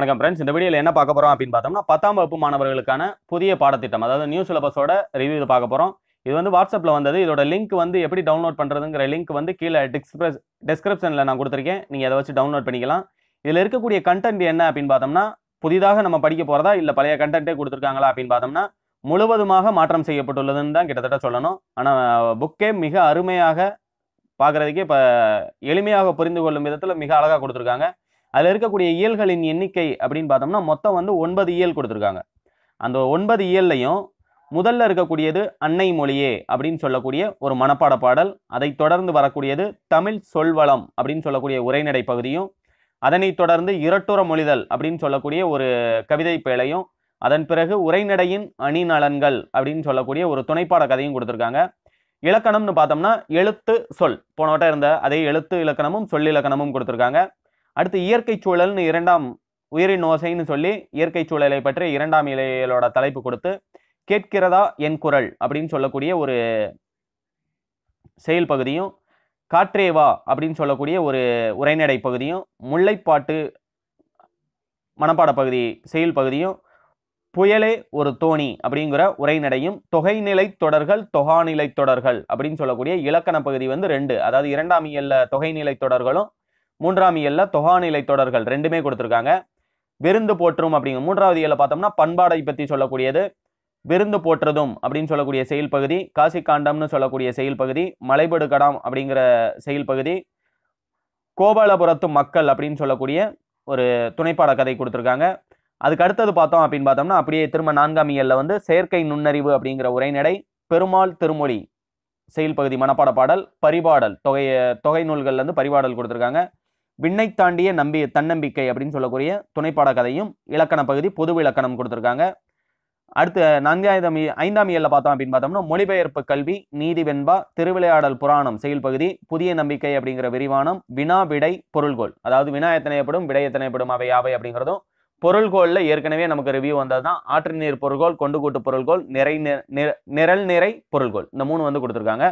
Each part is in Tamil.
வணக்கம் ஃப்ரெண்ட்ஸ் இந்த வீடியோவில் என்ன பார்க்க போகிறோம் அப்படின்னு பார்த்தோம்னா பத்தாம் வகுப்பு மாணவர்களுக்கான புதிய பாடத்திட்டம் அதாவது நியூ சிலபஸோட ரிவ்யூ பார்க்க போகிறோம் இது வந்து வாட்ஸ்அப்பில் வந்தது இதோட லிங்க் வந்து எப்படி டவுன்லோட் பண்ணுறதுங்கிற லிங்க் வந்து கீழே டிஸ்கிரஸ் டெஸ்கிரிப்ஷனில் நான் கொடுத்துருக்கேன் நீங்கள் அதை வச்சு டவுன்லோட் பண்ணிக்கலாம் இதில் இருக்கக்கூடிய கண்டென்ட் என்ன அப்படின்னு பார்த்தோம்னா புதிதாக நம்ம படிக்க போகிறதா இல்லை பழைய கண்டென்ட்டே கொடுத்துருக்காங்களா அப்படின்னு பார்த்தோம்னா முழுவதுமாக மாற்றம் செய்யப்பட்டுள்ளதுன்னு தான் கிட்டத்தட்ட சொல்லணும் ஆனால் புக்கே மிக அருமையாக பார்க்குறதுக்கே இப்போ எளிமையாக புரிந்து கொள்ளும் விதத்தில் மிக அழகாக கொடுத்துருக்காங்க அதில் இருக்கக்கூடிய இயல்களின் எண்ணிக்கை அப்படின்னு பார்த்தோம்னா மொத்தம் வந்து ஒன்பது இயல் கொடுத்துருக்காங்க அந்த ஒன்பது இயல்லையும் முதல்ல இருக்கக்கூடியது அன்னை மொழியே அப்படின்னு சொல்லக்கூடிய ஒரு மனப்பாட பாடல் அதை தொடர்ந்து வரக்கூடியது தமிழ் சொல்வளம் அப்படின்னு சொல்லக்கூடிய உரைநடை பகுதியும் அதனைத் தொடர்ந்து இரட்டுற மொழிதல் அப்படின்னு சொல்லக்கூடிய ஒரு கவிதை பேழையும் அதன் பிறகு உரைநடையின் அணி நலன்கள் அப்படின்னு சொல்லக்கூடிய ஒரு துணைப்பாட கதையும் கொடுத்துருக்காங்க இலக்கணம்னு பார்த்தோம்னா எழுத்து சொல் போனவட்ட இருந்த அதே எழுத்து இலக்கணமும் சொல் இலக்கணமும் கொடுத்துருக்காங்க அடுத்து இயற்கை சூழல்னு இரண்டாம் உயிரின் ஓசைன்னு சொல்லி இயற்கை சூழலை பற்றி இரண்டாம் இலையிலோட தலைப்பு கொடுத்து கேட்கிறதா என் குரல் அப்படின்னு சொல்லக்கூடிய ஒரு செயல் பகுதியும் காற்றேவா அப்படின்னு சொல்லக்கூடிய ஒரு உரைநடை பகுதியும் முல்லைப்பாட்டு மனப்பாட பகுதி செயல் பகுதியும் புயலே ஒரு தோணி அப்படிங்கிற உரைநடையும் தொகைநிலை தொடர்கள் தொகாநிலை தொடர்கள் அப்படின்னு சொல்லக்கூடிய இலக்கண பகுதி வந்து ரெண்டு அதாவது இரண்டாம் இயல்ல தொகைநிலை தொடர்களும் மூன்றாம் இயலில் தொகாநிலை தொடர்கள் ரெண்டுமே கொடுத்துருக்காங்க விருந்து போற்றும் அப்படிங்க மூன்றாவது இயலில் பார்த்தோம்னா பண்பாடை பற்றி சொல்லக்கூடியது விருந்து போற்றதும் அப்படின்னு சொல்லக்கூடிய செயல் பகுதி காசி காண்டம்னு சொல்லக்கூடிய செயல் பகுதி மலைபடு கடாம் அப்படிங்கிற செயல் பகுதி கோபாலபுரத்து மக்கள் அப்படின்னு சொல்லக்கூடிய ஒரு துணைப்பாட கதை கொடுத்துருக்காங்க அதுக்கு அடுத்தது பார்த்தோம் அப்படின்னு பார்த்தோம்னா அப்படியே திரும்ப நான்காம் இயலில் வந்து செயற்கை நுண்ணறிவு அப்படிங்கிற உரைநடை பெருமாள் திருமொழி செயல் பகுதி மனப்பாட பாடல் பரிபாடல் தொகை தொகை நூல்கள்லேருந்து பரிபாடல் கொடுத்துருக்காங்க விண்ணை தாண்டிய நம்பி தன்னம்பிக்கை அப்படின்னு சொல்லக்கூடிய துணைப்பாட கதையும் இலக்கண பகுதி பொது இலக்கணம் கொடுத்துருக்காங்க அடுத்து நான்காயிரம் ஐந்தாம் இயலில் பார்த்தோம் அப்படின்னு பார்த்தோம்னா மொழிபெயர்ப்பு கல்வி நீதி வெண்பா திருவிளையாடல் புராணம் செயல் பகுதி புதிய நம்பிக்கை அப்படிங்கிற விரிவானம் வினா விடை பொருள்கோள் அதாவது வினா எத்தனையப்படும் விடை எத்தனையப்படும் அவை யாவை அப்படிங்கிறதும் பொருள்கோளில் ஏற்கனவே நமக்கு ரிவ்யூ வந்தது தான் ஆற்று நீர் பொருள்கோள் கொண்டு கூட்டு பொருள்கோள் நிறை நிரல் நிறை பொருள்கோள் இந்த மூணு வந்து கொடுத்துருக்காங்க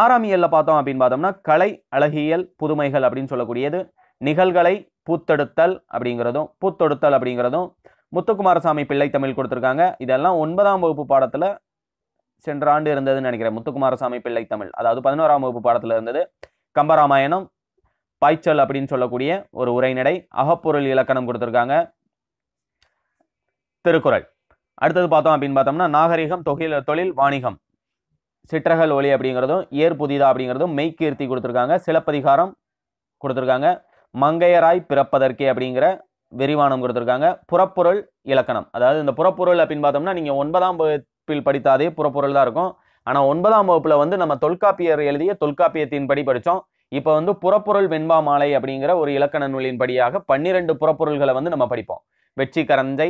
ஆறாம் இயலில் பார்த்தோம் அப்படின்னு பார்த்தோம்னா கலை அழகியல் புதுமைகள் அப்படின்னு சொல்லக்கூடியது நிகழ்களை பூத்தெடுத்தல் அப்படிங்கிறதும் பூத்தொடுத்தல் அப்படிங்கிறதும் முத்துக்குமாரசாமி பிள்ளை தமிழ் கொடுத்துருக்காங்க இதெல்லாம் ஒன்பதாம் வகுப்பு பாடத்தில் சென்ற ஆண்டு இருந்ததுன்னு நினைக்கிறேன் முத்துக்குமாரசாமி பிள்ளை தமிழ் அதாவது பதினோராம் வகுப்பு பாடத்தில் இருந்தது கம்பராமாயணம் பாய்ச்சல் அப்படின்னு சொல்லக்கூடிய ஒரு உரைநடை அகப்பொருள் இலக்கணம் கொடுத்துருக்காங்க திருக்குறள் அடுத்தது பார்த்தோம் அப்படின்னு பார்த்தோம்னா நாகரிகம் தொகையில் தொழில் வாணிகம் சிற்றகல் ஒளி அப்படிங்கிறதும் ஏர் புதிதா அப்படிங்கிறதும் மெய்கீர்த்தி கொடுத்துருக்காங்க சிலப்பதிகாரம் கொடுத்துருக்காங்க மங்கையராய் பிறப்பதற்கே அப்படிங்கிற விரிவானம் கொடுத்துருக்காங்க புறப்பொருள் இலக்கணம் அதாவது இந்த புறப்பொருள் அப்படின்னு பார்த்தோம்னா நீங்கள் ஒன்பதாம் வகுப்பில் படித்தாதே புறப்பொருள் தான் இருக்கும் ஆனால் ஒன்பதாம் வகுப்பில் வந்து நம்ம தொல்காப்பியர் எழுதிய தொல்காப்பியத்தின் படி படித்தோம் இப்போ வந்து புறப்பொருள் வெண்பா மாலை அப்படிங்கிற ஒரு இலக்கண நூலின் படியாக பன்னிரெண்டு புறப்பொருள்களை வந்து நம்ம படிப்போம் வெற்றி கரந்தை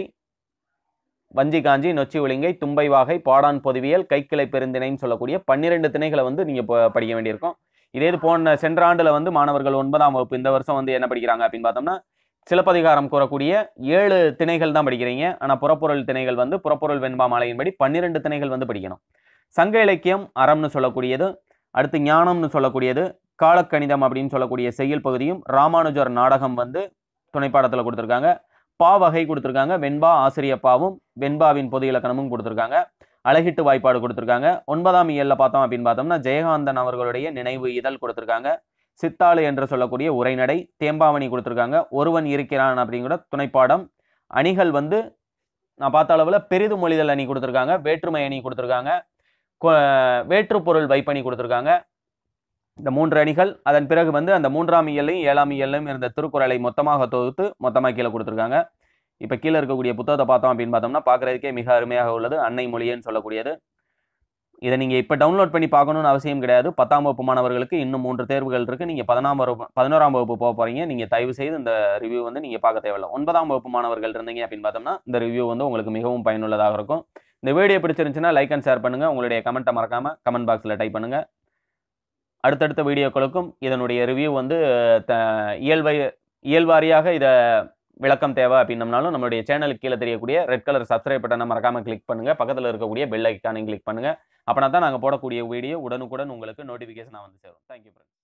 வஞ்சி காஞ்சி நொச்சி ஒளிங்கை தும்பை வாகை பாடான் பொதுவியல் கைக்கிளை பெருந்திணைன்னு சொல்லக்கூடிய பன்னிரெண்டு திணைகளை வந்து நீங்கள் படிக்க வேண்டியிருக்கும் இதே இது போன சென்ற ஆண்டுல வந்து மாணவர்கள் ஒன்பதாம் வகுப்பு இந்த வருஷம் வந்து என்ன படிக்கிறாங்க அப்படின்னு பார்த்தோம்னா சிலப்பதிகாரம் கூறக்கூடிய ஏழு திணைகள் தான் படிக்கிறீங்க ஆனால் புறப்பொருள் திணைகள் வந்து புறப்பொருள் வெண்பா மாலையின்படி பன்னிரெண்டு திணைகள் வந்து படிக்கணும் சங்க இலக்கியம் அறம்னு சொல்லக்கூடியது அடுத்து ஞானம்னு சொல்லக்கூடியது காலக்கணிதம் அப்படின்னு சொல்லக்கூடிய செயல் பகுதியும் ராமானுஜர் நாடகம் வந்து துணைப்பாடத்தில் கொடுத்துருக்காங்க பா வகை கொடுத்துருக்காங்க வெண்பா ஆசிரியப்பாவும் வெண்பாவின் பொது இலக்கணமும் கொடுத்துருக்காங்க அழகிட்டு வாய்ப்பாடு கொடுத்துருக்காங்க ஒன்பதாம் இயலில் பார்த்தோம் அப்படின்னு பார்த்தோம்னா ஜெயகாந்தன் அவர்களுடைய நினைவு இதழ் கொடுத்துருக்காங்க சித்தாளு என்று சொல்லக்கூடிய உரைநடை தேம்பாவணி கொடுத்துருக்காங்க ஒருவன் இருக்கிறான் அப்படிங்கிற துணைப்பாடம் அணிகள் வந்து நான் பார்த்த அளவில் பெரிது மொழிதல் அணி கொடுத்துருக்காங்க வேற்றுமை அணி கொடுத்துருக்காங்க வேற்றுப்பொருள் வைப்பணி கொடுத்துருக்காங்க இந்த மூன்று அணிகள் அதன் பிறகு வந்து அந்த மூன்றாம் இயலையும் ஏழாம் இயலையும் இருந்த திருக்குறளை மொத்தமாக தொகுத்து மொத்தமாக கீழே கொடுத்துருக்காங்க இப்போ கீழே இருக்கக்கூடிய புத்தகத்தை பார்த்தோம் அப்படின்னு பார்த்தோம்னா பார்க்குறதுக்கே மிக அருமையாக உள்ளது அன்னை மொழியன்னு சொல்லக்கூடியது இதை நீங்கள் இப்போ டவுன்லோட் பண்ணி பார்க்கணும்னு அவசியம் கிடையாது பத்தாம் வகுப்பு மாணவர்களுக்கு இன்னும் மூன்று தேர்வுகள் இருக்குது நீங்கள் பதினாம் வகுப்பு பதினோராம் வகுப்பு போக போகிறீங்க நீங்கள் தயவு செய்து இந்த ரிவ்யூ வந்து நீங்கள் பார்க்க தேவையில்லை ஒன்பதாம் வகுப்பு மாணவர்கள் இருந்தீங்க அப்படின்னு பார்த்தோம்னா இந்த ரிவ்யூ வந்து உங்களுக்கு மிகவும் பயனுள்ளதாக இருக்கும் இந்த வீடியோ பிடிச்சிருந்துச்சுன்னா லைக் அண்ட் ஷேர் பண்ணுங்கள் உங்களுடைய கமெண்ட்டை மறக்காமல் கமெண்ட் பாக்ஸில் டைப் பண்ணுங்கள் அடுத்தடுத்த வீடியோக்களுக்கும் இதனுடைய ரிவ்யூ வந்து த இயல்பை இயல்வாரியாக இதை விளக்கம் தேவை அப்படின்னம்னாலும் நம்மளுடைய சேனலுக்கு கீழே தெரியக்கூடிய ரெட் கலர் சப்ஸ்கிரைப் பட்டனை மறக்காமல் கிளிக் பண்ணுங்கள் பக்கத்தில் இருக்கக்கூடிய பெல் ஐக்கானையும் கிளிக் பண்ணுங்கள் அப்படின்னா தான் நாங்கள் போடக்கூடிய வீடியோ உடனுக்குடன் உங்களுக்கு நோட்டிஃபிகேஷனாக வந்து சேரும் தேங்க்யூ ஃப்ரெண்ட்ஸ்